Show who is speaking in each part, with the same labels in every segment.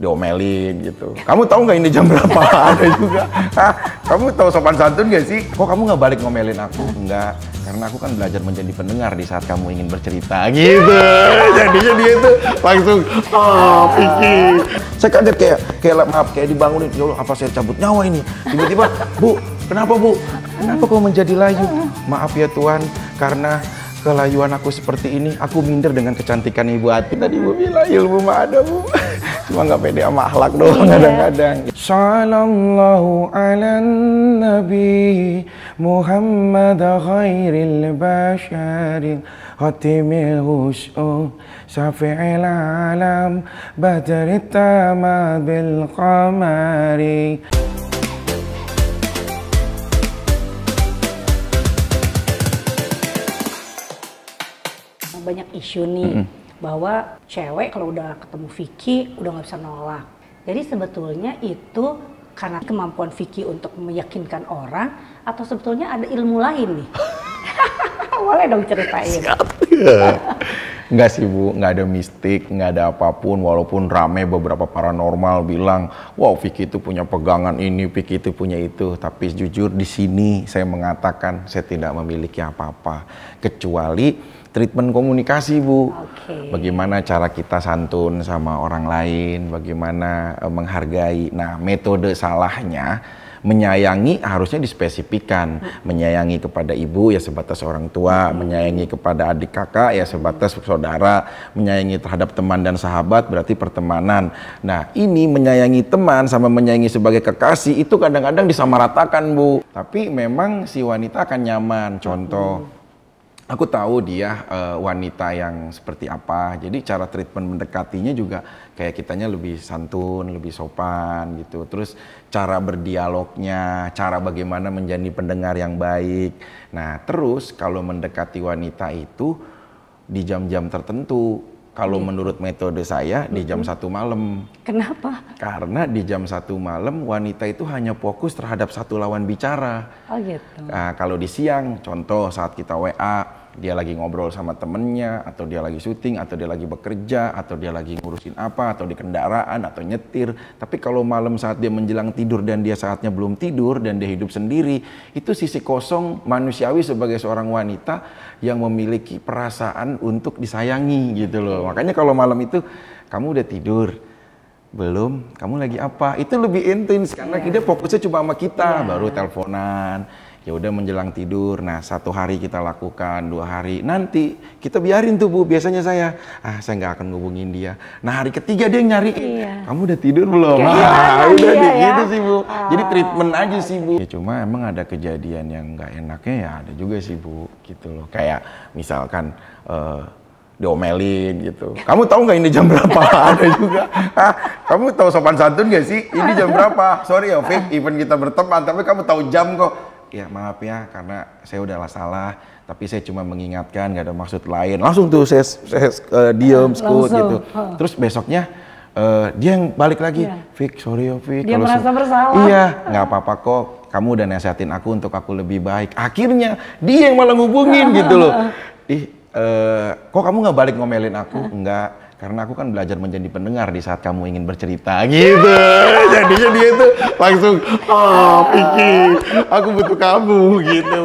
Speaker 1: diomelin gitu. Kamu tahu nggak ini jam berapa? Ada juga. Hah? Kamu tahu sopan santun gak sih? Kok kamu nggak balik ngomelin aku? Enggak, karena aku kan belajar menjadi pendengar di saat kamu ingin bercerita gitu. Jadinya dia itu langsung oh ah, pikir. Saya kaget kayak kayak maaf kayak dibangunin. Ya Allah, apa saya cabut nyawa ini? Tiba-tiba, Bu, kenapa Bu? Kenapa kau menjadi layu? Maaf ya Tuhan, karena kelayuan aku seperti ini, aku minder dengan kecantikan ibu Ati. Tadi ibu bilang ilmu mah ada bu, cuma nggak pede sama akhlak iya. doang kadang-kadang. Yeah. Sallallahu ala nabi Muhammad khairil basharin khatimil hus'u syafi'il alam badrit tama bil qamari.
Speaker 2: banyak isu nih mm -hmm. bahwa cewek kalau udah ketemu Vicky udah nggak bisa nolak. Jadi sebetulnya itu karena kemampuan Vicky untuk meyakinkan orang atau sebetulnya ada ilmu lain nih. Boleh dong ceritain.
Speaker 1: Enggak sih Bu, nggak ada mistik, nggak ada apapun. Walaupun rame beberapa paranormal bilang, wow Vicky itu punya pegangan ini, Vicky itu punya itu. Tapi jujur di sini saya mengatakan saya tidak memiliki apa-apa. Kecuali treatment komunikasi Bu. Okay. Bagaimana cara kita santun sama orang lain, bagaimana uh, menghargai. Nah, metode salahnya menyayangi harusnya dispesifikan menyayangi kepada ibu ya sebatas orang tua menyayangi kepada adik kakak ya sebatas saudara menyayangi terhadap teman dan sahabat berarti pertemanan nah ini menyayangi teman sama menyayangi sebagai kekasih itu kadang-kadang disamaratakan bu tapi memang si wanita akan nyaman contoh aku tahu dia uh, wanita yang seperti apa. Jadi cara treatment mendekatinya juga kayak kitanya lebih santun, lebih sopan gitu. Terus cara berdialognya, cara bagaimana menjadi pendengar yang baik. Nah, terus kalau mendekati wanita itu di jam-jam tertentu kalau okay. Iya. menurut metode saya di jam satu malam. Kenapa? Karena di jam satu malam wanita itu hanya fokus terhadap satu lawan bicara. Oh gitu. Nah, kalau di siang, contoh saat kita WA, dia lagi ngobrol sama temennya, atau dia lagi syuting, atau dia lagi bekerja, atau dia lagi ngurusin apa, atau di kendaraan, atau nyetir. Tapi kalau malam saat dia menjelang tidur dan dia saatnya belum tidur dan dia hidup sendiri, itu sisi kosong manusiawi sebagai seorang wanita yang memiliki perasaan untuk disayangi gitu loh. Makanya kalau malam itu kamu udah tidur, belum kamu lagi apa itu lebih intens karena yeah. dia fokusnya cuma sama kita yeah. baru teleponan ya udah menjelang tidur nah satu hari kita lakukan dua hari nanti kita biarin tuh bu biasanya saya ah saya nggak akan ngubungin dia nah hari ketiga dia nyari iya. kamu udah tidur belum ya, ah, udah iya, ya. gitu sih bu jadi oh. treatment aja sih bu ya cuma emang ada kejadian yang nggak enaknya ya ada juga sih bu gitu loh kayak misalkan uh, diomelin gitu. Kamu tahu nggak ini jam berapa? Ada juga. Hah? Kamu tahu sopan santun nggak sih? Ini jam berapa? Sorry ya, Vic, even kita berteman, tapi kamu tahu jam kok ya maaf ya karena saya udahlah salah tapi saya cuma mengingatkan gak ada maksud lain langsung tuh saya, saya uh, diem eh, skut gitu terus besoknya uh, dia yang balik lagi yeah. Vic sorry ya Vic dia merasa
Speaker 2: bersalah iya
Speaker 1: gak apa-apa kok kamu udah nasihatin aku untuk aku lebih baik akhirnya dia yang malah ngubungin gitu loh ih uh, kok kamu gak balik ngomelin aku enggak karena aku kan belajar menjadi pendengar di saat kamu ingin bercerita gitu jadinya dia itu langsung oh Piki aku butuh kamu gitu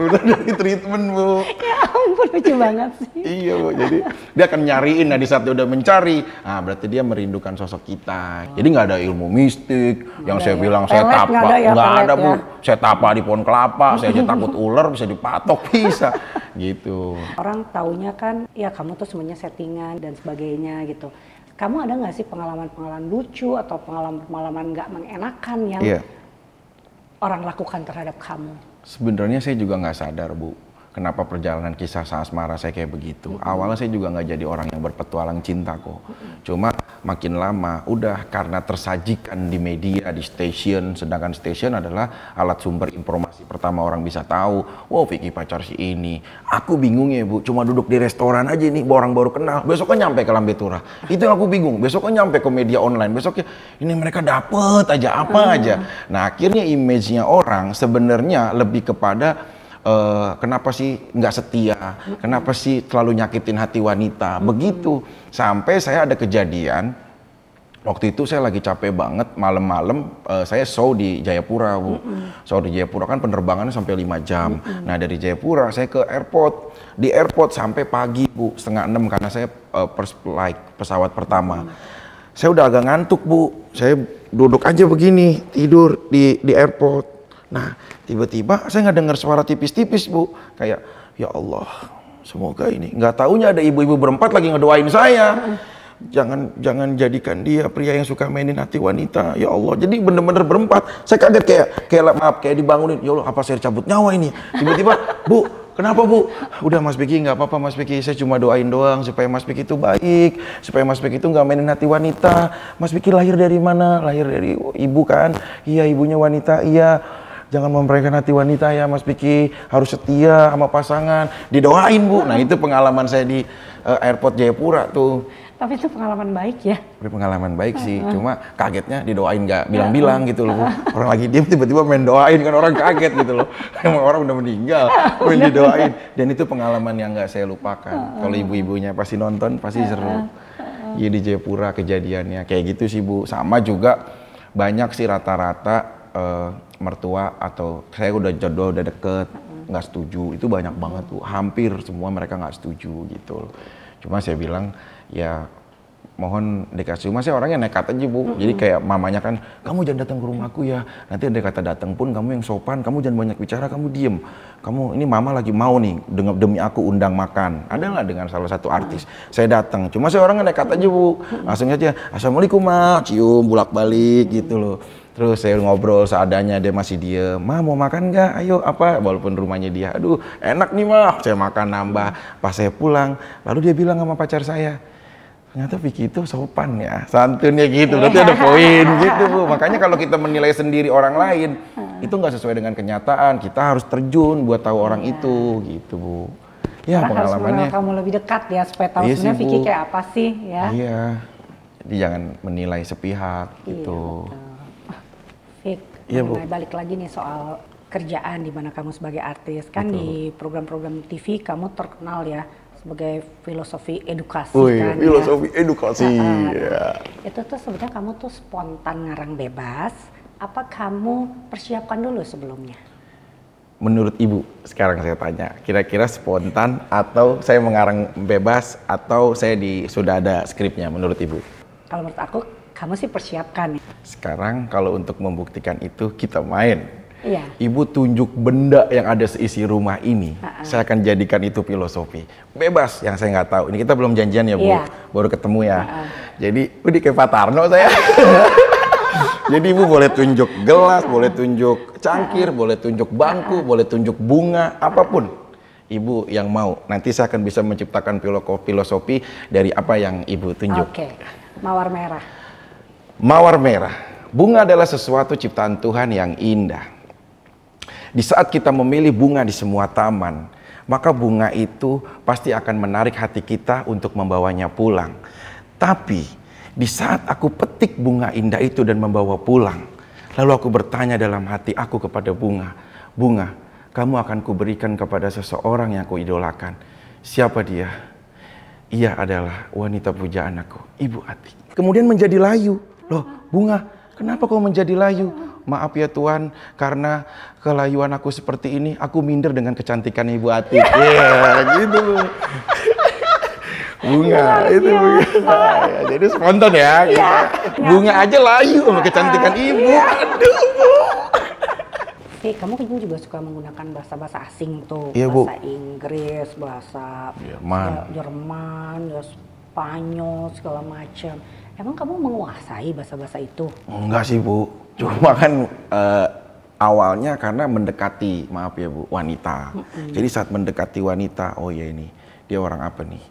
Speaker 1: udah dari treatment bu ya ampun lucu banget sih iya bu jadi dia akan nyariin nah di saat dia udah mencari nah berarti dia merindukan sosok kita oh. jadi nggak ada ilmu mistik gak ya. yang saya ya. bilang saya tapa nggak ada, ya, gak ada bu ya. saya tapa di pohon kelapa saya aja takut ular bisa dipatok bisa gitu orang
Speaker 2: taunya kan ya kamu tuh semuanya settingan dan sebagainya gitu kamu ada nggak sih pengalaman-pengalaman lucu atau pengalaman-pengalaman nggak mengenakan yang yeah. orang lakukan terhadap kamu?
Speaker 1: Sebenarnya saya juga nggak sadar bu, kenapa perjalanan kisah asmara saya kayak begitu. Mm -hmm. Awalnya saya juga nggak jadi orang yang berpetualang cinta kok. Mm -hmm. Cuma makin lama udah karena tersajikan di media, di stasiun, sedangkan stasiun adalah alat sumber informasi pertama orang bisa tahu. Wow, Vicky pacar si ini. Aku bingung ya bu, cuma duduk di restoran aja nih, orang baru kenal. Besoknya nyampe ke Lambe Itu yang aku bingung. Besoknya nyampe ke media online. Besoknya ini mereka dapet aja apa mm -hmm. aja. Nah akhirnya image-nya orang sebenarnya lebih kepada uh, kenapa sih nggak setia, kenapa sih terlalu nyakitin hati wanita, hmm. begitu. Sampai saya ada kejadian, waktu itu saya lagi capek banget malam-malam uh, saya show di Jayapura bu hmm. show di Jayapura kan penerbangannya sampai 5 jam hmm. nah dari Jayapura saya ke airport di airport sampai pagi bu setengah enam karena saya uh, pers like, pesawat pertama saya udah agak ngantuk bu saya duduk aja begini tidur di di airport Nah, tiba-tiba saya nggak dengar suara tipis-tipis, Bu. Kayak, ya Allah, semoga ini. Nggak taunya ada ibu-ibu berempat lagi ngedoain saya. Jangan jangan jadikan dia pria yang suka mainin hati wanita. Ya Allah, jadi bener-bener berempat. Saya kaget kayak, kayak maaf, kayak dibangunin. Ya Allah, apa saya cabut nyawa ini? Tiba-tiba, Bu, Kenapa bu? Udah Mas Piki nggak apa-apa Mas Piki, saya cuma doain doang supaya Mas Piki itu baik, supaya Mas Piki itu nggak mainin hati wanita. Mas Piki lahir dari mana? Lahir dari ibu kan? Iya ibunya wanita, iya jangan memperhatikan hati wanita ya Mas Piki harus setia sama pasangan didoain Bu nah itu pengalaman saya di uh, airport Jayapura tuh
Speaker 2: tapi itu pengalaman baik ya
Speaker 1: tapi pengalaman baik sih cuma kagetnya didoain nggak bilang-bilang gitu loh orang lagi diem tiba-tiba main doain kan orang kaget gitu loh emang orang udah meninggal main didoain dan itu pengalaman yang nggak saya lupakan kalau ibu-ibunya pasti nonton pasti seru ya di Jayapura kejadiannya kayak gitu sih bu sama juga banyak sih rata-rata uh, mertua atau saya udah jodoh udah deket nggak setuju itu banyak banget tuh hampir semua mereka nggak setuju gitu cuma saya bilang ya mohon dikasih cuma saya orangnya nekat aja bu jadi kayak mamanya kan kamu jangan datang ke rumahku ya nanti ada kata datang pun kamu yang sopan kamu jangan banyak bicara kamu diem kamu ini mama lagi mau nih dengan demi aku undang makan ada nggak dengan salah satu artis saya datang cuma saya orangnya nekat aja bu langsung aja assalamualaikum ma cium bulak balik gitu loh Terus saya ngobrol seadanya, dia masih dia Ma mau makan nggak? Ayo apa? Walaupun rumahnya dia, aduh enak nih mah. Saya makan nambah. Pas saya pulang, lalu dia bilang sama pacar saya, ternyata Vicky itu sopan ya, santunnya gitu. Berarti ada poin gitu bu. Makanya kalau kita menilai sendiri orang lain, hmm. itu nggak sesuai dengan kenyataan. Kita harus terjun buat tahu orang iya. itu gitu bu. Ya Karena pengalamannya. Harus kamu
Speaker 2: lebih dekat ya supaya tahu iya sebenarnya Vicky kayak apa sih ya. Iya.
Speaker 1: Jadi jangan menilai sepihak gitu. Iya, betul.
Speaker 2: Fik, ya, Bu. balik lagi nih soal kerjaan di mana kamu sebagai artis kan Betul. di program-program TV kamu terkenal ya sebagai filosofi edukasi Ui, kan ya. filosofi ya. edukasi nah, yeah. Iya. itu tuh sebenarnya kamu tuh spontan ngarang bebas apa kamu persiapkan dulu sebelumnya
Speaker 1: menurut ibu sekarang saya tanya kira-kira spontan atau saya mengarang bebas atau saya di sudah ada skripnya menurut ibu
Speaker 2: kalau menurut aku kamu sih persiapkan. Ya?
Speaker 1: Sekarang kalau untuk membuktikan itu kita main. Iya. Ibu tunjuk benda yang ada seisi rumah ini, uh -uh. saya akan jadikan itu filosofi. Bebas, yang saya nggak tahu. Ini kita belum janjian ya Bu, iya. baru ketemu ya. Uh -uh. Jadi, udah kayak Pak saya. Jadi Ibu boleh tunjuk gelas, boleh tunjuk cangkir, boleh tunjuk bangku, boleh tunjuk bunga, apapun. Ibu yang mau, nanti saya akan bisa menciptakan filosofi dari apa yang Ibu tunjuk.
Speaker 2: Oke, okay. mawar merah.
Speaker 1: Mawar merah. Bunga adalah sesuatu ciptaan Tuhan yang indah. Di saat kita memilih bunga di semua taman, maka bunga itu pasti akan menarik hati kita untuk membawanya pulang. Tapi di saat aku petik bunga indah itu dan membawa pulang, lalu aku bertanya dalam hati aku kepada bunga, "Bunga, kamu akan kuberikan kepada seseorang yang kuidolakan. Siapa dia?" Ia adalah wanita pujaan aku, Ibu Atik. Kemudian menjadi layu. Loh, bunga, kenapa kau menjadi layu? Maaf ya Tuhan, karena kelayuan aku seperti ini, aku minder dengan kecantikan Ibu Ati. Iya, yeah, gitu. Bunga, ya, itu ya, bunga. Ya, jadi spontan ya. Ya, bunga aja layu sama kecantikan iya. Ibu. Ya. Aduh, Bu. Hey, eh,
Speaker 2: kamu kan juga suka menggunakan bahasa-bahasa asing tuh, iya, bahasa Bu. Inggris, bahasa Jerman, ya, Jerman ya Spanyol segala macam Emang kamu menguasai bahasa-bahasa itu?
Speaker 1: Enggak sih Bu, cuma kan uh, awalnya karena mendekati, maaf ya Bu, wanita. Mm -hmm. Jadi saat mendekati wanita, oh ya ini, dia orang apa nih?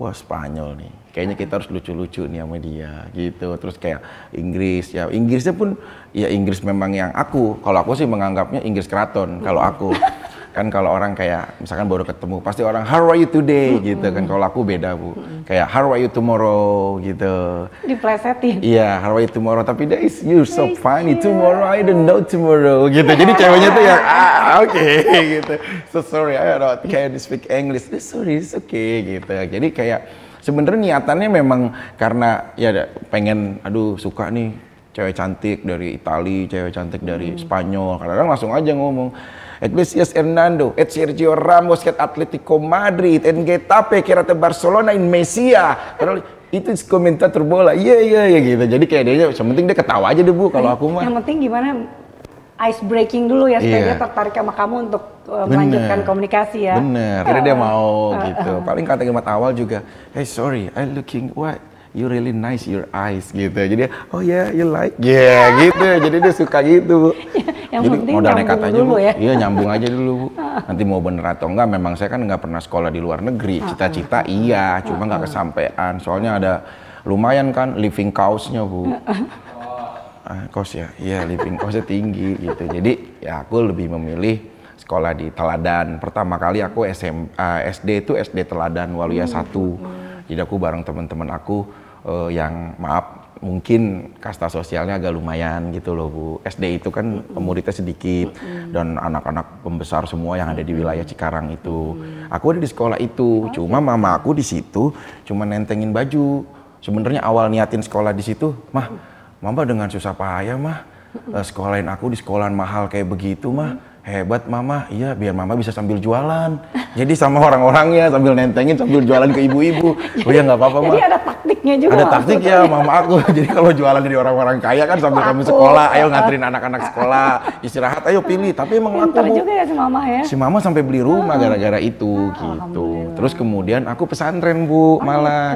Speaker 1: Wah Spanyol nih, kayaknya kita harus lucu-lucu nih sama dia gitu. Terus kayak Inggris ya, Inggrisnya pun ya Inggris memang yang aku. Kalau aku sih menganggapnya Inggris keraton kalau aku. kan kalau orang kayak misalkan baru ketemu pasti orang how are you today hmm. gitu kan kalau aku beda bu hmm. kayak how are you tomorrow gitu
Speaker 2: diplesetin
Speaker 1: iya yeah, how are you tomorrow tapi that is you so funny tomorrow I don't know tomorrow gitu jadi ceweknya tuh yang ah oke ah, okay, gitu so sorry I don't can speak English this sorry it's okay gitu jadi kayak sebenarnya niatannya memang karena ya pengen aduh suka nih cewek cantik dari Italia cewek cantik dari hmm. Spanyol kadang-kadang langsung aja ngomong et Messias Hernando, et Sergio Ramos, et Atletico Madrid, et Getafe, kira Barcelona, in Messia. itu komentator bola, iya iya iya gitu. Jadi kayak dia, yang penting dia ketawa aja deh bu, kalau iya. aku mah. Yang
Speaker 2: penting gimana ice breaking dulu ya supaya yeah. dia iya. tertarik sama kamu untuk e, melanjutkan komunikasi ya. Bener,
Speaker 1: karena uh, dia mau uh, gitu. Paling kata kalimat awal juga, hey sorry, I looking what you really nice your eyes gitu. Jadi oh ya yeah, you like yeah gitu. Jadi dia suka gitu bu.
Speaker 2: yang Jadi penting modal nekat aja dulu, bu. Ya? Iya nyambung
Speaker 1: aja dulu bu. Nanti mau bener atau enggak, memang saya kan nggak pernah sekolah di luar negeri. Ah, Cita-cita ah. iya, ah, cuma nggak kesampaian. Soalnya ada lumayan kan living cost-nya bu. Ah, cost ya, iya living cost tinggi gitu. Jadi ya aku lebih memilih sekolah di Teladan. Pertama kali aku SM, uh, eh, SD itu SD Teladan Waluya hmm. satu. Jadi aku bareng teman-teman aku uh, yang maaf mungkin kasta sosialnya agak lumayan gitu loh Bu. SD itu kan mm muridnya sedikit dan anak-anak pembesar semua yang ada di wilayah Cikarang itu. Aku ada di sekolah itu, oh, cuma mama aku di situ cuma nentengin baju. Sebenarnya awal niatin sekolah di situ, mah mama dengan susah payah mah eh, sekolahin aku di sekolahan mahal kayak begitu mah hebat mama iya biar mama bisa sambil jualan jadi sama orang-orangnya sambil nentengin sambil jualan ke ibu-ibu. Oh ya nggak apa-apa Jadi ada
Speaker 2: taktiknya juga. Ada taktik ya mama
Speaker 1: aku. Jadi kalau jualan jadi orang-orang kaya kan sambil kami kamu sekolah, ayo nganterin anak-anak sekolah, istirahat, ayo pilih. Tapi emang Pinter aku juga
Speaker 2: ya si mama ya. Si
Speaker 1: mama sampai beli rumah gara-gara itu gitu. Terus kemudian aku pesantren bu oh, gitu. malah.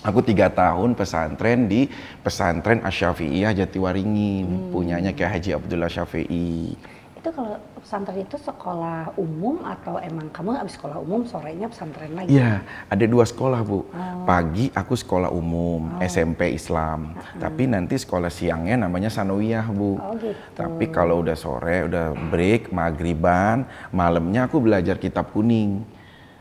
Speaker 1: Aku tiga tahun pesantren di pesantren Asyafi'iyah Jatiwaringin, hmm. punyanya Kiai Haji Abdullah Syafi'i
Speaker 2: itu kalau pesantren itu sekolah umum atau emang kamu habis sekolah umum sorenya pesantren lagi? Iya,
Speaker 1: ada dua sekolah bu. Oh. Pagi aku sekolah umum oh. SMP Islam, uh-huh. tapi nanti sekolah siangnya namanya sanawiyah bu. Oh, gitu. Tapi kalau udah sore, udah break, maghriban, malamnya aku belajar kitab kuning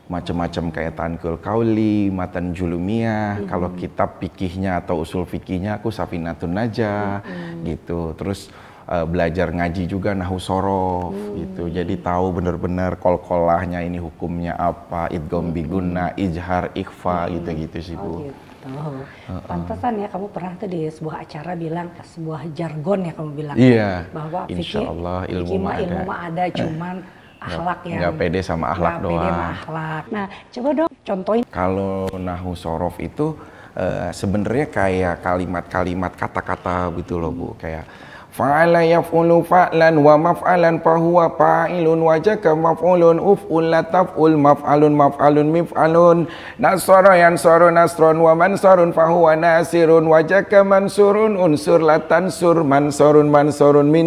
Speaker 1: macam-macam kayak Tankul Kauli, Matan Julumia, mm -hmm. kalau kitab fikihnya atau usul fikihnya aku Safinatun Najah mm -hmm. gitu. Terus uh, belajar ngaji juga nahu sorof hmm. gitu. Jadi tahu benar-benar kol-kolahnya ini hukumnya apa, idgombi hmm. biguna, ijhar, ikhfa hmm. gitu-gitu sih Bu. Oh, gitu.
Speaker 2: Oh, pantesan ya kamu pernah tuh di sebuah acara bilang sebuah jargon ya kamu bilang iya, bahwa insyaallah
Speaker 1: Allah ilmu mah ada. ilmu eh,
Speaker 2: ada cuman
Speaker 1: akhlak yang nggak pede sama akhlak doang. Pede sama
Speaker 2: akhlak. Nah, coba dong contohin.
Speaker 1: Kalau nahu sorof itu uh, sebenarnya kayak kalimat-kalimat kata-kata gitu loh Bu, kayak Fa'ala yaf'ulu fa'lan wa maf'alan fahuwa fa'ilun wa jaka maf'ulun uf'ul lataf'ul maf'alun maf'alun mif'alun Nasara yansaru nasron wa mansarun fahuwa nasirun wa jaka mansurun unsur latansur mansarun min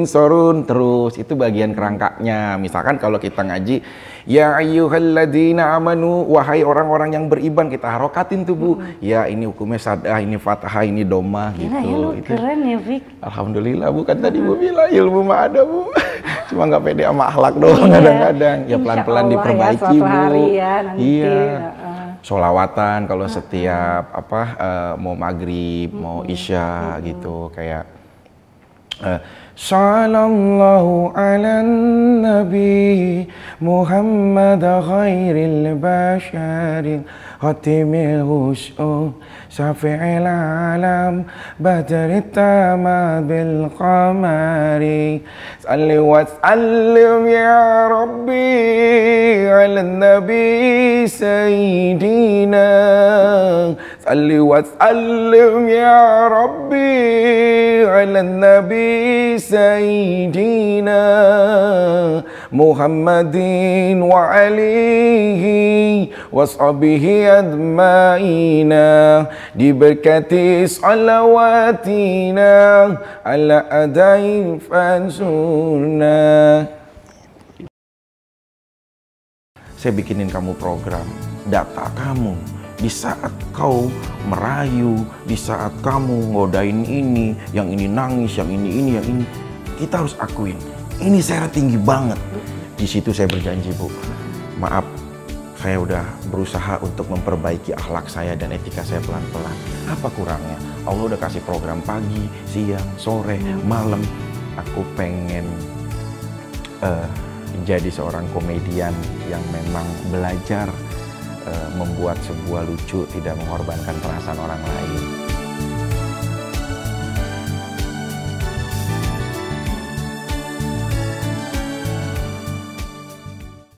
Speaker 1: minsurun terus itu bagian kerangkanya misalkan kalau kita ngaji Ya ayyuhalladzina amanu wahai orang-orang yang beriman kita harokatin tuh Bu. Hmm. Ya ini hukumnya sadah, ini fathah, ini doma iya, gitu. Ya, lu itu. keren ya Fik. Alhamdulillah Bu kan tadi Bu hmm. bilang ilmu mah ada Bu. Cuma nggak pede sama akhlak doang iya. kadang-kadang. Ya pelan-pelan ya, diperbaiki ya, Bu. Hari ya, nanti. Iya. Sholawatan solawatan kalau uh setiap apa uh, mau maghrib mau isya uh gitu kayak uh, صلى الله على النبي محمد غير البشر خاتم الغشوم شافع العالم بدر التمام بالقمر صل وسلم يا ربي على النبي سيدنا صل وسلم يا ربي على النبي سيدنا محمد وعليه وصحبه أجمعين diberkati صلواتنا على adain فانصرنا Saya bikinin kamu program data kamu di saat kau merayu, di saat kamu ngodain ini, yang ini nangis, yang ini ini, yang ini, kita harus akuin, ini saya tinggi banget. Di situ saya berjanji, Bu. Maaf, saya udah berusaha untuk memperbaiki akhlak saya dan etika saya pelan-pelan. Apa kurangnya? Allah udah kasih program pagi, siang, sore, hmm. malam. Aku pengen uh, jadi seorang komedian yang memang belajar uh, membuat sebuah lucu tidak mengorbankan perasaan orang lain.